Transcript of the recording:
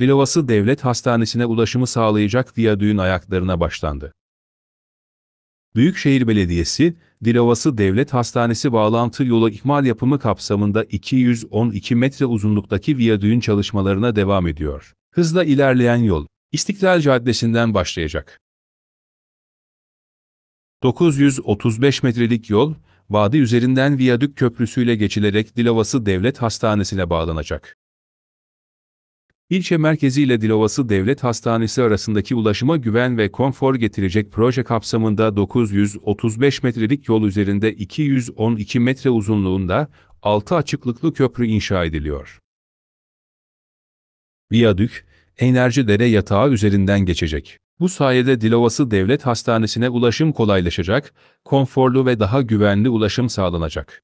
Bilovası Devlet Hastanesi'ne ulaşımı sağlayacak viyadüğün ayaklarına başlandı. Büyükşehir Belediyesi, Dilovası Devlet Hastanesi bağlantı yola ikmal yapımı kapsamında 212 metre uzunluktaki viyadüğün çalışmalarına devam ediyor. Hızla ilerleyen yol, İstiklal Caddesi'nden başlayacak. 935 metrelik yol, vadi üzerinden viyadük köprüsüyle geçilerek Dilovası Devlet Hastanesi'ne bağlanacak. İlçe merkezi ile Dilovası Devlet Hastanesi arasındaki ulaşıma güven ve konfor getirecek proje kapsamında 935 metrelik yol üzerinde 212 metre uzunluğunda 6 açıklıklı köprü inşa ediliyor. Viyadük, enerji dere yatağı üzerinden geçecek. Bu sayede Dilovası Devlet Hastanesi'ne ulaşım kolaylaşacak, konforlu ve daha güvenli ulaşım sağlanacak.